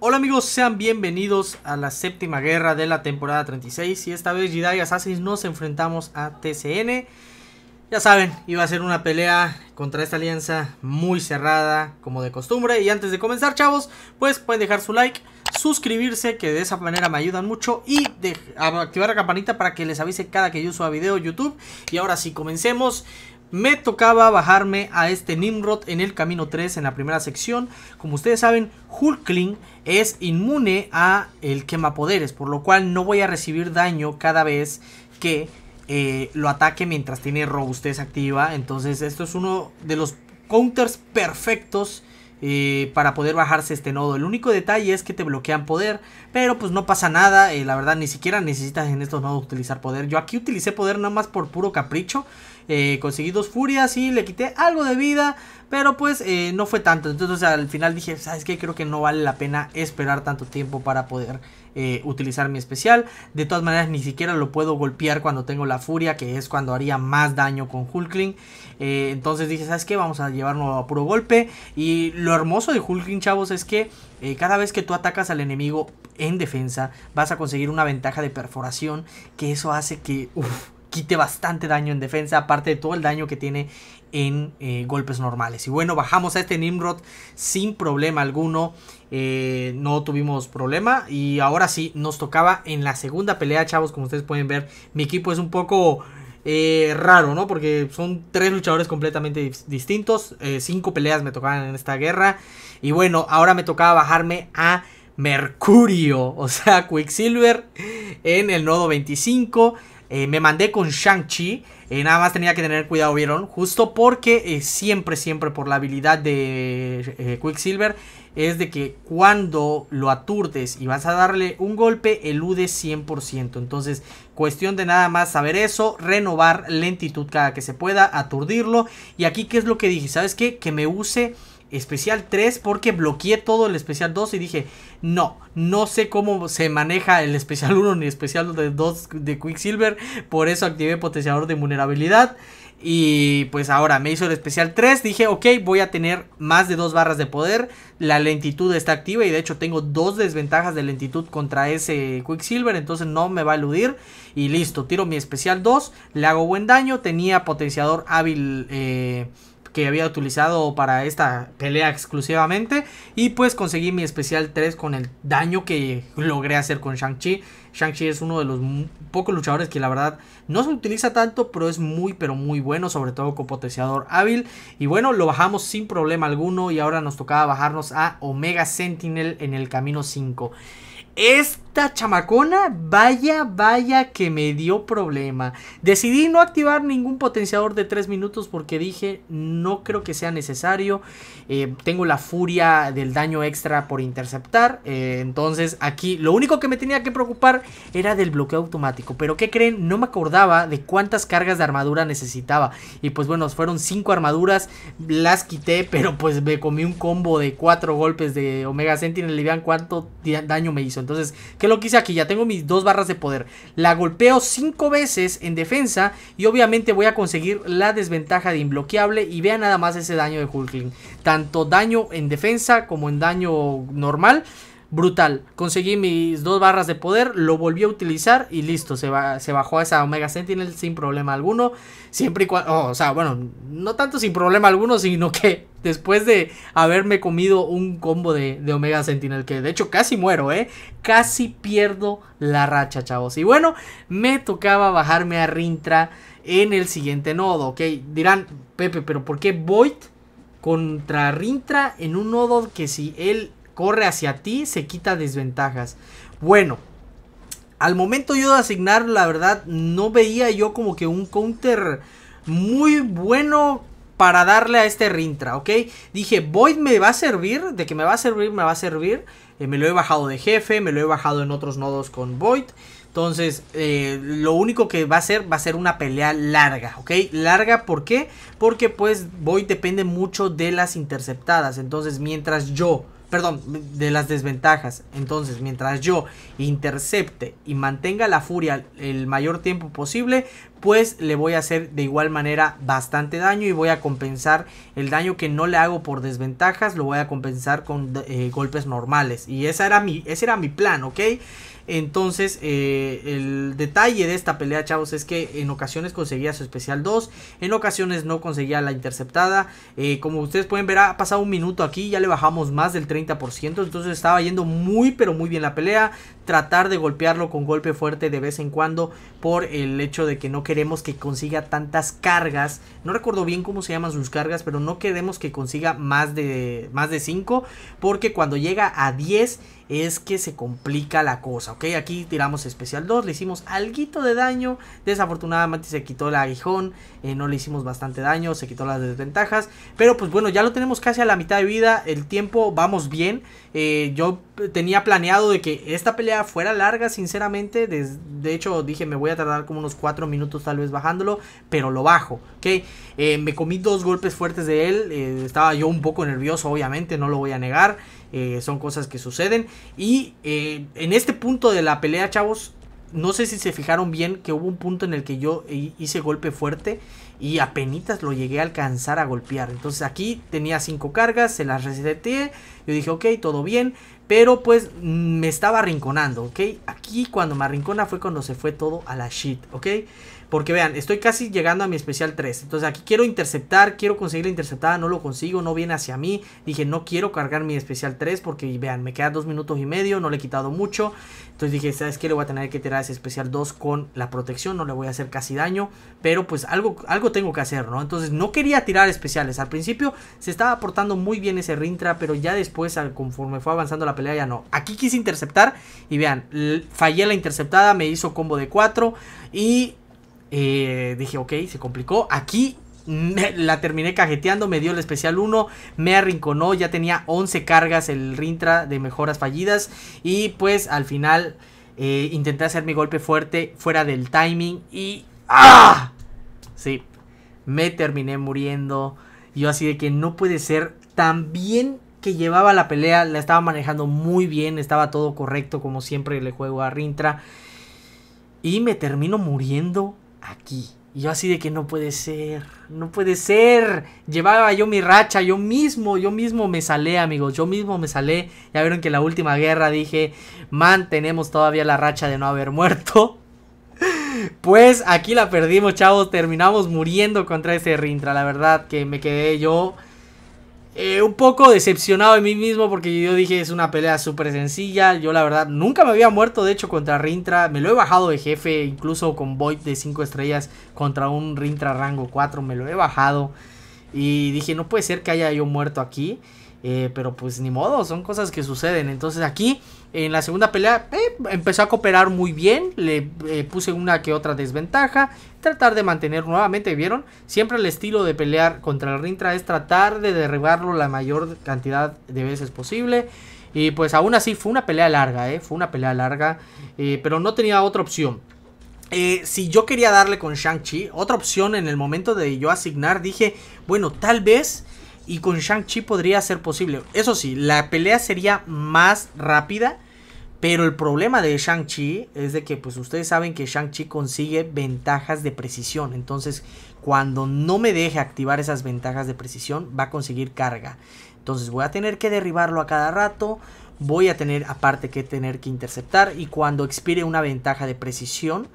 Hola amigos, sean bienvenidos a la séptima guerra de la temporada 36 y esta vez Jedi Assassins nos enfrentamos a TCN. Ya saben, iba a ser una pelea contra esta alianza muy cerrada como de costumbre y antes de comenzar chavos, pues pueden dejar su like, suscribirse que de esa manera me ayudan mucho y activar la campanita para que les avise cada que yo suba video YouTube. Y ahora sí, comencemos me tocaba bajarme a este Nimrod en el camino 3 en la primera sección. Como ustedes saben, Hulkling es inmune a el quemapoderes, por lo cual no voy a recibir daño cada vez que eh, lo ataque mientras tiene robustez activa. Entonces esto es uno de los counters perfectos para poder bajarse este nodo. El único detalle es que te bloquean poder, pero pues no pasa nada, eh, la verdad ni siquiera necesitas en estos nodos utilizar poder. Yo aquí utilicé poder nada más por puro capricho, eh, conseguí dos furias y le quité algo de vida, pero pues eh, no fue tanto. Entonces al final dije, ¿sabes que Creo que no vale la pena esperar tanto tiempo para poder eh, utilizar mi especial. De todas maneras, ni siquiera lo puedo golpear cuando tengo la furia, que es cuando haría más daño con Hulkling. Eh, entonces dije, ¿sabes qué? Vamos a llevarlo a puro golpe. Y lo hermoso de Hulkling, chavos, es que eh, cada vez que tú atacas al enemigo en defensa, vas a conseguir una ventaja de perforación, que eso hace que quite bastante daño en defensa, aparte de todo el daño que tiene en eh, golpes normales. Y bueno, bajamos a este Nimrod sin problema alguno. Eh, no tuvimos problema. Y ahora sí, nos tocaba en la segunda pelea, chavos. Como ustedes pueden ver, mi equipo es un poco eh, raro, ¿no? Porque son tres luchadores completamente distintos. cinco peleas me tocaban en esta guerra. Y bueno, ahora me tocaba bajarme a... Mercurio, o sea, Quicksilver en el nodo 25. Eh, me mandé con Shang-Chi. Eh, nada más tenía que tener cuidado, ¿vieron? Justo porque eh, siempre, siempre por la habilidad de Quicksilver es de que cuando lo aturdes y vas a darle un golpe, elude 100%. Entonces, cuestión de nada más saber eso, renovar lentitud cada que se pueda, aturdirlo. Y aquí, ¿qué es lo que dije? ¿Sabes qué? Que me use especial 3 porque bloqueé todo el especial 2 y dije, no, no sé cómo se maneja el especial 1 ni el especial 2 de Quicksilver, por eso activé potenciador de vulnerabilidad. Y pues ahora me hizo el especial 3, dije, ok, voy a tener más de dos barras de poder, la lentitud está activa y de hecho tengo dos desventajas de lentitud contra ese Quicksilver, entonces no me va a eludir y listo, tiro mi especial 2, le hago buen daño, tenía potenciador hábil... Eh, que había utilizado para esta pelea exclusivamente. Y pues conseguí mi especial 3 con el daño que logré hacer con Shang-Chi. Shang-Chi es uno de los pocos luchadores que la verdad no se utiliza tanto, pero es muy, pero muy bueno, sobre todo con potenciador hábil. Y bueno, lo bajamos sin problema alguno y ahora nos tocaba bajarnos a Omega Sentinel en el camino 5. Es chamacona, vaya, vaya que me dio problema. Decidí no activar ningún potenciador de 3 minutos porque dije, no creo que sea necesario. Eh, tengo la furia del daño extra por interceptar. Eh, entonces aquí lo único que me tenía que preocupar era del bloqueo automático. Pero ¿qué creen? No me acordaba de cuántas cargas de armadura necesitaba. Y pues bueno, fueron 5 armaduras. Las quité, pero pues me comí un combo de 4 golpes de Omega Sentinel. Y vean cuánto daño me hizo. Entonces, ¿qué lo que hice aquí? Ya tengo mis dos barras de poder. La golpeo cinco veces en defensa y obviamente voy a conseguir la desventaja de inbloqueable y vean nada más ese daño de Hulkling. Tanto daño en defensa como en daño normal. Brutal, conseguí mis dos barras de poder, lo volví a utilizar y listo, se, va, se bajó a esa Omega Sentinel sin problema alguno, siempre y cuando, oh, o sea, bueno, no tanto sin problema alguno, sino que Después de haberme comido un combo de, de, Omega Sentinel, que de hecho casi muero, ¿eh? Casi pierdo la racha, chavos. Y bueno, me tocaba bajarme a Rintra en el siguiente nodo, ¿ok? Dirán, Pepe, pero ¿por qué Void contra Rintra en un nodo que si él corre hacia ti se quita desventajas? Bueno, al momento yo de asignar, la verdad, no veía yo como que un counter muy bueno para darle a este Rintra, ¿ok? Dije, Void me va a servir, de que me va a servir, me va a servir. Eh, me lo he bajado de jefe, me lo he bajado en otros nodos con Void. Entonces, eh, lo único que va a ser, va a ser una pelea larga, ¿ok? Larga, ¿por qué? Porque pues Void depende mucho de las interceptadas. Entonces, mientras yo perdón, de las desventajas. Entonces, mientras yo intercepte y mantenga la furia el mayor tiempo posible, pues le voy a hacer de igual manera bastante daño y voy a compensar el daño que no le hago por desventajas, lo voy a compensar con eh, golpes normales. Y esa era mi, ese era mi plan, ¿ok? Entonces, eh, el detalle de esta pelea, chavos, es que en ocasiones conseguía su especial 2, en ocasiones no conseguía la interceptada. Eh, como ustedes pueden ver, ha pasado un minuto aquí, ya le bajamos más del 30%, entonces estaba yendo muy, pero muy bien la pelea tratar de golpearlo con golpe fuerte de vez en cuando por el hecho de que no queremos que consiga tantas cargas. No recuerdo bien cómo se llaman sus cargas, pero no queremos que consiga más de más de 5 porque cuando llega a 10 es que se complica la cosa, ¿ok? Aquí tiramos especial 2, le hicimos alguito de daño, desafortunadamente se quitó el aguijón, eh, no le hicimos bastante daño, se quitó las desventajas, pero pues bueno, ya lo tenemos casi a la mitad de vida, el tiempo vamos bien, eh, yo tenía planeado de que esta pelea fuera larga, sinceramente. de hecho, dije, me voy a tardar como unos 4 minutos tal vez bajándolo, pero lo bajo, ¿ok? Eh, me comí dos golpes fuertes de él. Eh, estaba yo un poco nervioso, obviamente, no lo voy a negar. Eh, son cosas que suceden. Y en este punto de la pelea, chavos, no sé si se fijaron bien que hubo un punto en el que yo hice golpe fuerte y apenas lo llegué a alcanzar a golpear. Entonces aquí tenía cinco cargas, se las reseté, yo dije ok, todo bien, pero pues me estaba arrinconando, ¿ok? Aquí cuando me arrincona fue cuando se fue todo a la shit, ¿ok? Porque vean, estoy casi llegando a mi especial 3. Entonces aquí quiero interceptar, quiero conseguir la interceptada, no lo consigo, no viene hacia mí. Dije, no quiero cargar mi especial 3 porque vean, me quedan 2 minutos y medio, no le he quitado mucho. Entonces dije, ¿sabes qué? Le voy a tener que tirar ese especial 2 con la protección, no le voy a hacer casi daño. Pero pues algo, algo tengo que hacer, ¿no? Entonces no quería tirar especiales. Al principio se estaba portando muy bien ese Rintra, pero ya después, conforme fue avanzando la pelea, ya no. Aquí quise interceptar y vean, fallé la interceptada, me hizo combo de 4 y eh, dije, ok, se complicó. Aquí la terminé cajeteando, me dio el especial 1, me arrinconó, ya tenía 11 cargas el Rintra de mejoras fallidas y pues al final eh, intenté hacer mi golpe fuerte fuera del timing y ¡ah! Sí, me terminé muriendo. Yo así de que no puede ser tan bien que llevaba la pelea, la estaba manejando muy bien, estaba todo correcto como siempre le juego a Rintra y me termino muriendo aquí. Y yo así de que no puede ser, no puede ser. Llevaba yo mi racha, yo mismo, yo mismo me salé, amigos, yo mismo me salé. Ya vieron que en la última guerra dije, man, tenemos todavía la racha de no haber muerto. Pues aquí la perdimos, chavos. Terminamos muriendo contra ese Rintra. La verdad que me quedé yo eh, un poco decepcionado de mí mismo porque yo dije es una pelea súper sencilla. Yo la verdad nunca me había muerto de hecho contra Rintra. Me lo he bajado de jefe incluso con Void de 5 estrellas contra un Rintra rango 4. Me lo he bajado. Y dije no puede ser que haya yo muerto aquí. Eh, pero pues ni modo, son cosas que suceden. Entonces aquí, en la segunda pelea, eh, empezó a cooperar muy bien. Le eh, puse una que otra desventaja. Tratar de mantener nuevamente, ¿vieron? Siempre el estilo de pelear contra el Rintra es tratar de derribarlo la mayor cantidad de veces posible. Y pues aún así fue una pelea larga, ¿eh? Fue una pelea larga. pero no tenía otra opción. si yo quería darle con Shang-Chi, otra opción en el momento de yo asignar, dije, bueno, tal vez y con Shang-Chi podría ser posible. Eso sí, la pelea sería más rápida. Pero el problema de Shang-Chi es de que, pues ustedes saben que Shang-Chi consigue ventajas de precisión. Entonces, cuando no me deje activar esas ventajas de precisión, va a conseguir carga. Entonces, voy a tener que derribarlo a cada rato. Voy a tener, aparte que tener que interceptar. Y cuando expire una ventaja de precisión,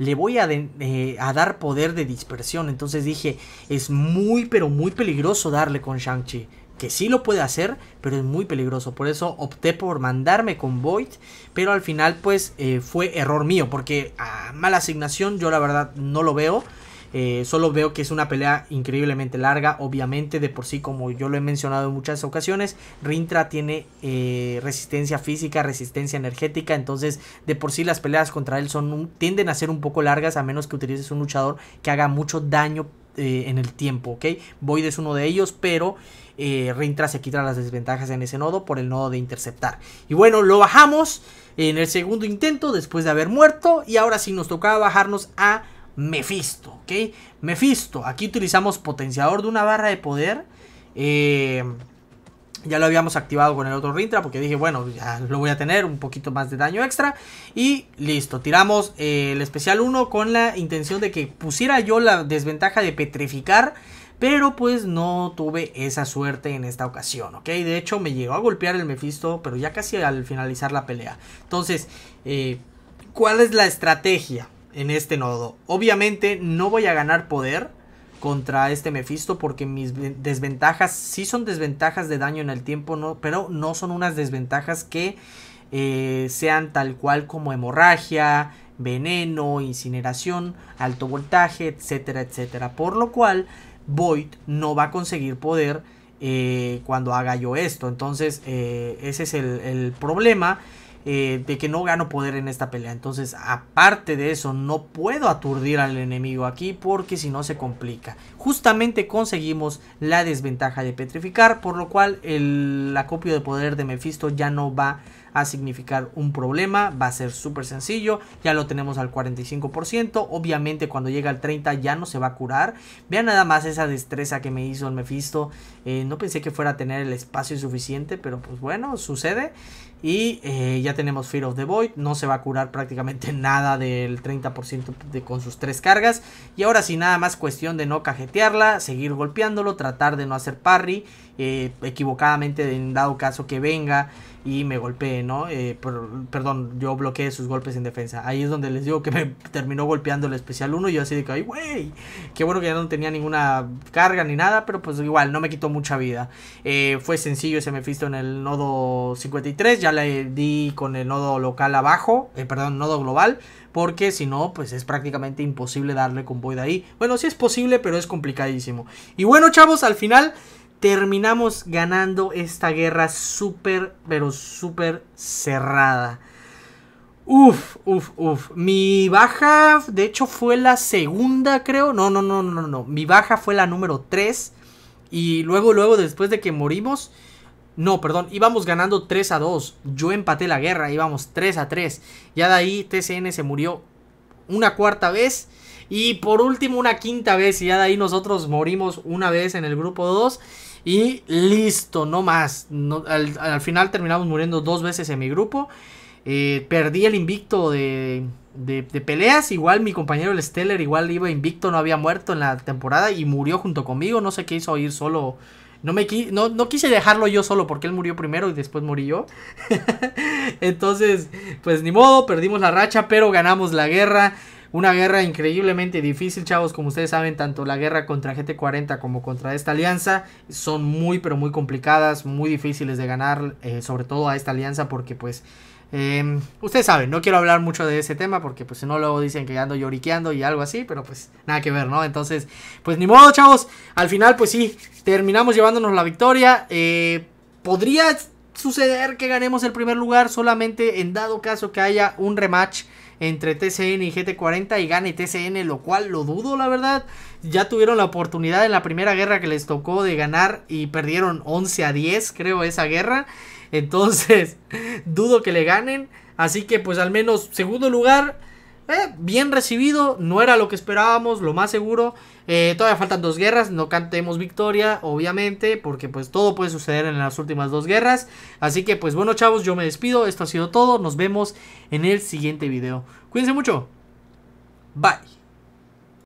le voy eh, a, dar poder de dispersión. Entonces dije, es muy, pero muy peligroso darle con Shang-Chi que sí lo puede hacer, pero es muy peligroso. Por eso opté por mandarme con Void, pero al final pues eh, fue error mío, porque a ah, mala asignación yo la verdad no lo veo. Eh, solo veo que es una pelea increíblemente larga. Obviamente, de por sí, como yo lo he mencionado en muchas ocasiones, Rintra tiene eh, resistencia física, resistencia energética. Entonces, de por sí, las peleas contra él son tienden a ser un poco largas, a menos que utilices un luchador que haga mucho daño eh, en el tiempo, ¿ok? Void es uno de ellos, pero Rintra se quita las desventajas en ese nodo por el nodo de interceptar. Y bueno, lo bajamos en el segundo intento después de haber muerto y ahora sí nos tocaba bajarnos a Mefisto, ¿ok? Mephisto, aquí utilizamos potenciador de una barra de poder. Eh, ya lo habíamos activado con el otro Rintra porque dije, bueno, ya lo voy a tener, un poquito más de daño extra. Y listo, tiramos eh, el especial 1 con la intención de que pusiera yo la desventaja de petrificar. Pero pues no tuve esa suerte en esta ocasión, ¿ok? De hecho me llegó a golpear el Mefisto pero ya casi al finalizar la pelea. Entonces, eh, ¿cuál es la estrategia? en este nodo. Obviamente no voy a ganar poder contra este Mephisto porque mis desventajas sí son desventajas de daño en el tiempo, no, pero no son unas desventajas que eh, sean tal cual como hemorragia, veneno, incineración, alto voltaje, etcétera, etcétera. Por lo cual Void no va a conseguir poder eh, cuando haga yo esto. Entonces eh, ese es el problema. Eh, de que no gano poder en esta pelea. Entonces, aparte de eso, no puedo aturdir al enemigo aquí porque si no se complica. Justamente conseguimos la desventaja de petrificar, por lo cual el acopio de poder de Mephisto ya no va a significar un problema, va a ser súper sencillo, ya lo tenemos al 45%, obviamente cuando llega al 30 ya no se va a curar, vean nada más esa destreza que me hizo el Mephisto, eh, no pensé que fuera a tener el espacio suficiente, pero pues bueno, sucede, y eh, ya tenemos Fear of the Void. No se va a curar prácticamente nada del 30% de, con sus tres cargas. Y ahora sí, nada más cuestión de no cajetearla, seguir golpeándolo, tratar de no hacer parry. Eh, equivocadamente, en dado caso que venga y me golpeé, ¿no? Eh, perdón, yo bloqueé sus golpes en defensa. Ahí es donde les digo que me terminó golpeando el especial 1 y yo así de que, ay, güey, qué bueno que ya no tenía ninguna carga ni nada, pero pues igual, no me quitó mucha vida. Eh, fue sencillo ese Mephisto en el nodo 53, ya le di con el nodo local abajo, eh, perdón, nodo global, porque si no, pues es prácticamente imposible darle con Void ahí. Bueno, sí es posible, pero es complicadísimo. Y bueno, chavos, al final terminamos ganando esta guerra súper, pero súper cerrada. Uf, uf, uf. Mi baja, de hecho, fue la segunda, creo. No, no, no, no, no. Mi baja fue la número 3. Y luego, luego, después de que morimos. No, perdón, íbamos ganando 3 a 2. Yo empaté la guerra, íbamos 3 a 3. Ya de ahí TCN se murió una cuarta vez. Y por último, una quinta vez. Y ya de ahí nosotros morimos una vez en el grupo 2. Y listo, no más. al, final terminamos muriendo dos veces en mi grupo. Eh, perdí el invicto de, de, peleas. Igual mi compañero el Steller, igual iba invicto, no había muerto en la temporada y murió junto conmigo. No sé qué hizo ir solo. No, me no, no, quise dejarlo yo solo porque él murió primero y después morí yo. Entonces, pues ni modo, perdimos la racha, pero ganamos la guerra. Una guerra increíblemente difícil, chavos. Como ustedes saben, tanto la guerra contra GT40 como contra esta alianza son muy, pero muy complicadas, muy difíciles de ganar, eh, sobre todo a esta alianza, porque pues... Em, ustedes saben, no quiero hablar mucho de ese tema porque pues si no luego dicen que ando lloriqueando y algo así, pero pues nada que ver, ¿no? Entonces, pues ni modo, chavos. Al final, pues sí, terminamos llevándonos la victoria. Eh, podría suceder que ganemos el primer lugar solamente en dado caso que haya un rematch entre TCN y GT40 y gane TCN, lo cual lo dudo, la verdad. Ya tuvieron la oportunidad en la primera guerra que les tocó de ganar y perdieron 11 a 10, creo, esa guerra. Entonces, dudo que le ganen. Así que, pues al menos, segundo lugar, eh, bien recibido. No era lo que esperábamos, lo más seguro. Eh, todavía faltan dos guerras, no cantemos victoria, obviamente, porque pues todo puede suceder en las últimas dos guerras. Así que pues bueno chavos, yo me despido, esto ha sido todo, nos vemos en el siguiente video. Cuídense mucho, bye.